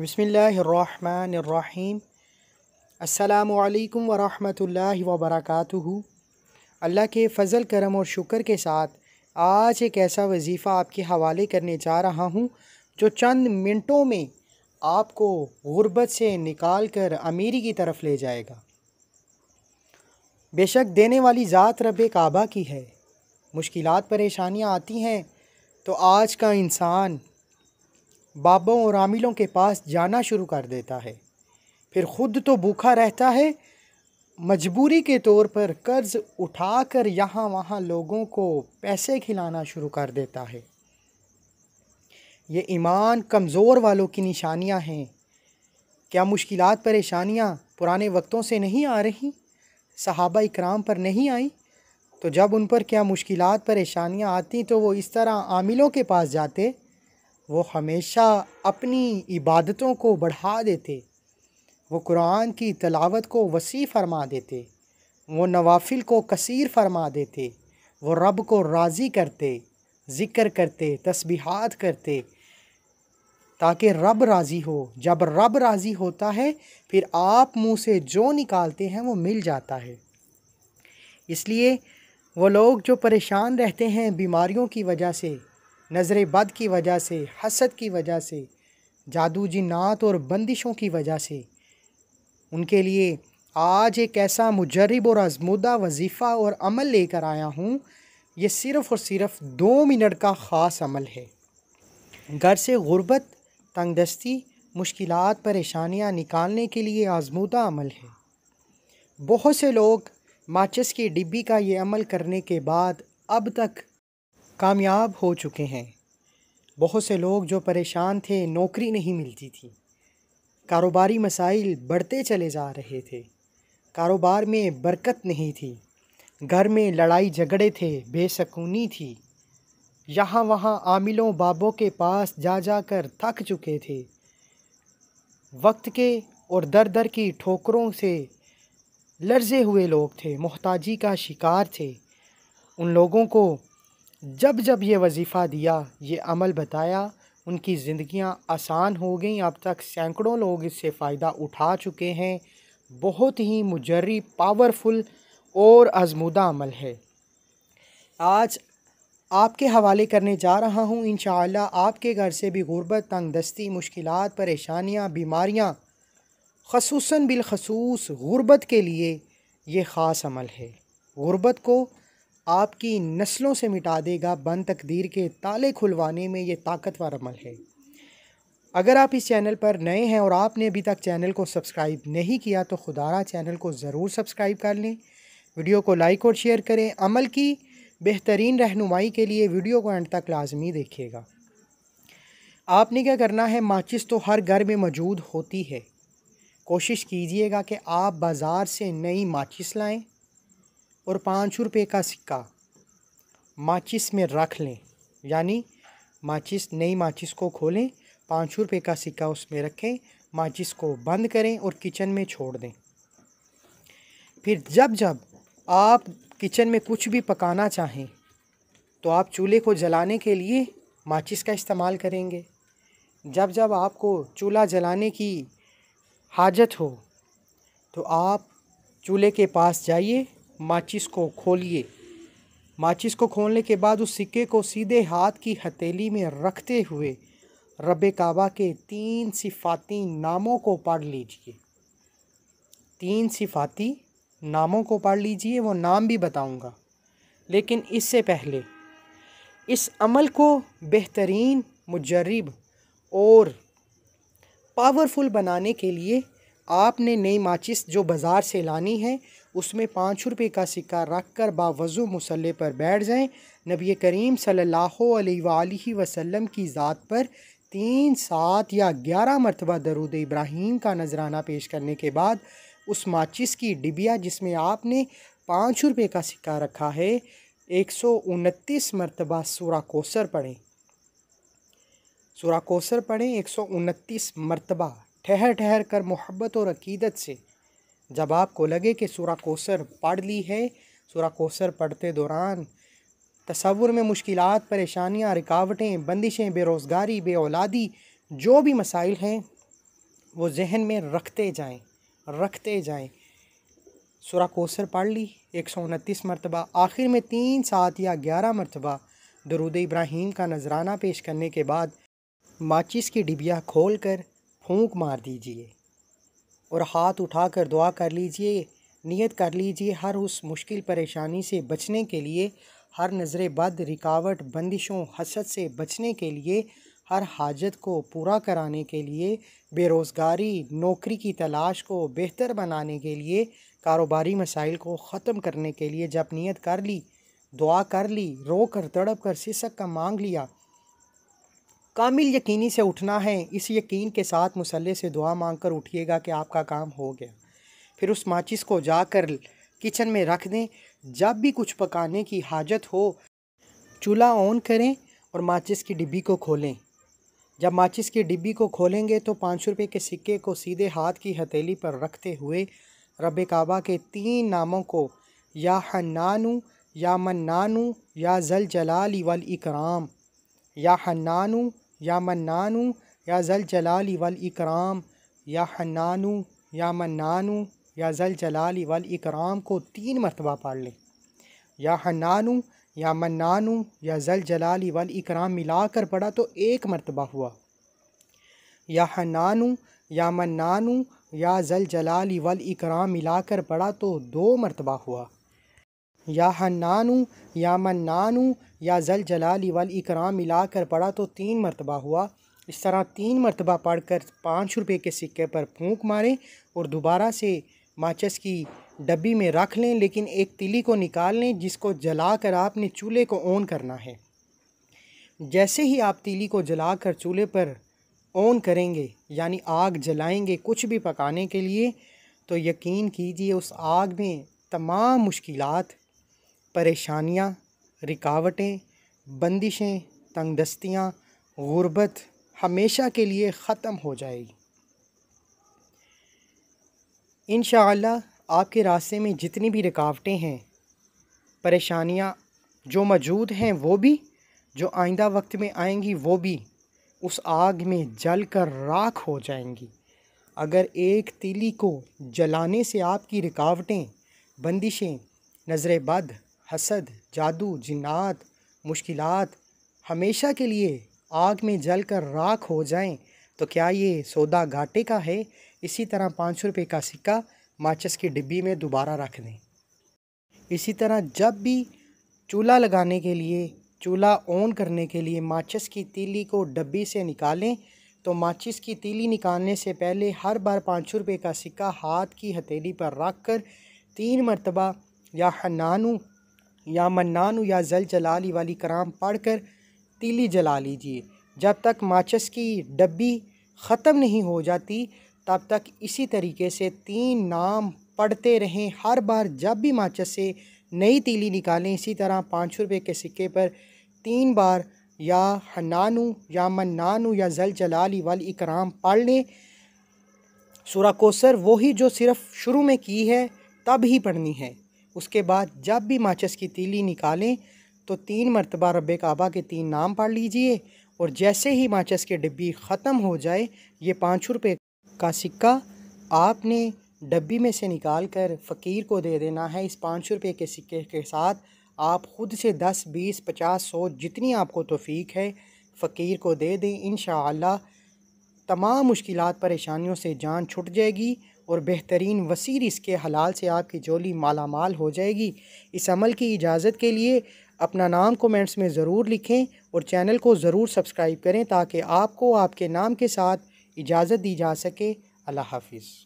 बसमीम् अल्लाम वरहमल वबरक अल्लाह के फ़ल करम और शुक्र के साथ आज एक ऐसा वजीफ़ा आपके हवाले करने जा रहा हूँ जो चंद मिनटों में आपको गुर्बत से निकाल कर अमीरी की तरफ ले जाएगा बेशक देने वाली ज़ात रब काबा की है मुश्किलात परेशानियाँ आती हैं तो आज का इंसान बाबों और आमिलों के पास जाना शुरू कर देता है फिर ख़ुद तो भूखा रहता है मजबूरी के तौर पर कर्ज़ उठाकर यहाँ वहाँ लोगों को पैसे खिलाना शुरू कर देता है ये ईमान कमज़ोर वालों की निशानियाँ हैं क्या मुश्किल परेशानियाँ पुराने वक्तों से नहीं आ रही सहाबा इक्राम पर नहीं आई तो जब उन पर क्या मुश्किल परेशानियाँ आती तो वो इस तरह आमिलों के पास जाते वो हमेशा अपनी इबादतों को बढ़ा देते वो कुरान की तलावत को वसी फरमा देते वो नवाफिल को कसीर फरमा देते वो रब को राज़ी करते ज़िक्र करते तस्बीहात करते ताकि रब राज़ी हो जब रब राज़ी होता है फिर आप मुंह से जो निकालते हैं वो मिल जाता है इसलिए वो लोग जो परेशान रहते हैं बीमारियों की वजह से नज़र बद की वजह से हसद की वजह से जादू नात और बंदिशों की वजह से उनके लिए आज एक ऐसा मुजरब और आजमूदा वजीफ़ा और अमल लेकर आया हूँ ये सिर्फ़ और सिर्फ़ दो मिनट का ख़ास अमल है घर से गुर्बत तंगदस्ती मुश्किल परेशानियाँ निकालने के लिए आजमूदा अमल है बहुत से लोग माचिस की डिब्बी का ये अमल करने के बाद अब तक कामयाब हो चुके हैं बहुत से लोग जो परेशान थे नौकरी नहीं मिलती थी कारोबारी मसाइल बढ़ते चले जा रहे थे कारोबार में बरकत नहीं थी घर में लड़ाई झगड़े थे बेसकूनी थी यहाँ वहाँ आमिलों बाबों के पास जा जा कर थक चुके थे वक्त के और दर दर की ठोकरों से लर्जे हुए लोग थे मोहताजी का शिकार थे उन लोगों को जब जब ये वजीफ़ा दिया ये अमल बताया उनकी ज़िंदियाँ आसान हो गई अब तक सैकड़ों लोग इससे फ़ायदा उठा चुके हैं बहुत ही मुजर्री पावरफुल और आजमुदा अमल है आज आपके हवाले करने जा रहा हूँ इन आपके घर से भी गुर्बत तंग दस्ती मुश्किल परेशानियाँ बीमारियाँ खसूस बिलखसूस गुर्बत के लिए ये ख़ास अमल है गुर्बत को आपकी नस्लों से मिटा देगा बन तकदीर के ताले खुलवाने में ये ताकतवर अमल है अगर आप इस चैनल पर नए हैं और आपने अभी तक चैनल को सब्सक्राइब नहीं किया तो खुदारा चैनल को ज़रूर सब्सक्राइब कर लें वीडियो को लाइक और शेयर करें अमल की बेहतरीन रहनुमाई के लिए वीडियो को एंड तक लाजमी देखिएगा आपने क्या करना है माचिस तो हर घर में मौजूद होती है कोशिश कीजिएगा कि आप बाज़ार से नई माचिस लाएँ और पाँच रुपये का सिक्का माचिस में रख लें यानी माचिस नई माचिस को खोलें पाँच रुपये का सिक्का उसमें रखें माचिस को बंद करें और किचन में छोड़ दें फिर जब जब आप किचन में कुछ भी पकाना चाहें तो आप चूल्हे को जलाने के लिए माचिस का इस्तेमाल करेंगे जब जब आपको चूल्हा जलाने की हाजत हो तो आप चूल्हे के पास जाइए माचिस को खोलिए माचिस को खोलने के बाद उस सिक्के को सीधे हाथ की हथेली में रखते हुए रब काबा के तीन सिफाती नामों को पढ़ लीजिए तीन सिफाती नामों को पढ़ लीजिए वो नाम भी बताऊंगा लेकिन इससे पहले इस अमल को बेहतरीन मुजरब और पावरफुल बनाने के लिए आपने नई माचिस जो बाज़ार से लानी है उसमें पाँच रुपये का सिक्का रख कर बावज़ु मसल्ले पर बैठ जाएँ नबी करीम सल्ला वसम की ज़ात पर तीन सात या ग्यारह मरतबा दरुद इब्राहिम का नजराना पेश करने के बाद उस माचिस की डिबिया जिसमें आपने पाँच रुपये का सिक्का रखा है एक सौ उनतीस मरतबा सूरा कोसर पढ़ें सूरा कोसर पढ़ें एक सौ उनतीस मरतबा ठहर ठहर कर मोहब्बत और अकीदत से जब आपको लगे कि सूरा कोसर पढ़ ली है सूरा कोसर पढ़ते दौरान तस्वुर में मुश्किल परेशानियाँ रुकावटें बंदिशें बेरोज़गारी बे औलादी जो भी मसाइल हैं वो जहन में रखते जाएँ रखते जाएँ सूरा कोसर पढ़ ली एक सौ उनतीस मरतबा आखिर में तीन सात या ग्यारह मरतबा दरुद इब्राहिम का नजराना पेश करने के बाद माचिस की डिबिया खोल कर फूँक मार दीजिए और हाथ उठाकर दुआ कर लीजिए नियत कर लीजिए हर उस मुश्किल परेशानी से बचने के लिए हर नज़र बद रिकावट बंदिशों हसद से बचने के लिए हर हाजत को पूरा कराने के लिए बेरोज़गारी नौकरी की तलाश को बेहतर बनाने के लिए कारोबारी मसाइल को ख़त्म करने के लिए जब नीयत कर ली दुआ कर ली रो कर तड़प कर सिसक का मांग लिया कामिल यकीनी से उठना है इस यकीन के साथ मसल्ले से दुआ मांग कर उठिएगा कि आपका काम हो गया फिर उस माचिस को जाकर किचन में रख दें जब भी कुछ पकाने की हाजत हो चूल्हा ऑन करें और माचिस की डिब्बी को खोलें जब माचिस की डिब्बी को खोलेंगे तो पाँच सौ रुपये के सिक्के को सीधे हाथ की हथेली पर रखते हुए रब काबा के तीन नामों को या हनानु या मन्नानु या जल जलाली वल इकराम या हन्नानु या मन्नानु या जल जलाली वल इकराम या हन्नानु या मन्नानु या जल जलाली वल इकराम को तीन मरतबा पढ़ लें या हन्नानु या मन्नानु या जल जलाली वल इकराम मिला कर पढ़ा तो एक मरतबा हुआ या हन्नानु या मन्नानु या जल जलाली वल इकराम मिला कर पढ़ा तो दो मरतबा हुआ या हन्नानु या मन्नानु या जल जलाल वल इकराम मिला कर पढ़ा तो तीन मरतबा हुआ इस तरह तीन मरतबा पढ़ कर पाँच रुपये के सिक्के पर फूंक मारें और दोबारा से माचस की डब्बी में रख लें लेकिन एक तिली को निकाल लें जिसको जला कर आपने चूल्हे को ऑन करना है जैसे ही आप तिली को जला कर चूल्हे पर ऑन करेंगे यानी आग जलाएंगे कुछ भी पकाने के लिए तो यकीन कीजिए उस आग में तमाम मुश्किलात परेशानियाँ रिकावटें बंदिशें तंगदस्तियाँ गुर्बत हमेशा के लिए ख़त्म हो जाएगी इन आपके रास्ते में जितनी भी रुकावटें हैं परेशानियाँ जो मौजूद हैं वो भी जो आइंदा वक्त में आएंगी वो भी उस आग में जल कर राख हो जाएंगी अगर एक तिली को जलाने से आपकी रिकावटें बंदिशें नज़र हसद जादू जिन्नात मुश्किलात हमेशा के लिए आग में जल कर राख हो जाएं तो क्या ये सौदा घाटे का है इसी तरह पाँच सौ रुपये का सिक्का माचिस की डिब्बी में दोबारा रख दें इसी तरह जब भी चूल्हा लगाने के लिए चूल्हा ऑन करने के लिए माचिस की तीली को डब्बी से निकालें तो माचिस की तीली निकालने से पहले हर बार पाँच सौ रुपये का सिक्का हाथ की हथेली पर रख कर तीन मरतबा या हनानू या मन्नान या जल जलाली वाली कराम पढ़ कर तीली जला लीजिए जब तक माचिस की डब्बी ख़त्म नहीं हो जाती तब तक इसी तरीके से तीन नाम पढ़ते रहें हर बार जब भी माचिस से नई तीली निकालें इसी तरह पाँच रुपये के सिक्के पर तीन बार या हनानु या मन्नानु या जल जलाली वाल इकराम पढ़ लें सूरा कोसर वही जो सिर्फ़ शुरू में की है तब ही पढ़नी है उसके बाद जब भी माचिस की तीली निकालें तो तीन मरतबा रब काबा के तीन नाम पढ़ लीजिए और जैसे ही माचिस के डिब्बी ख़त्म हो जाए ये पाँच रुपये का सिक्का आपने डब्बी में से निकाल कर फ़कीर को दे देना है इस पाँच रुपये के सिक्के के साथ आप ख़ुद से दस बीस पचास सौ जितनी आपको तोफ़ी है फ़कीर को दे दें इन तमाम मुश्किल परेशानियों से जान छुट जाएगी और बेहतरीन वसी इसके हलाल से आपकी जोली माला माल हो जाएगी इस अमल की इजाज़त के लिए अपना नाम कमेंट्स में ज़रूर लिखें और चैनल को ज़रूर सब्सक्राइब करें ताकि आपको आपके नाम के साथ इजाज़त दी जा सके अल्लाह हाफिज़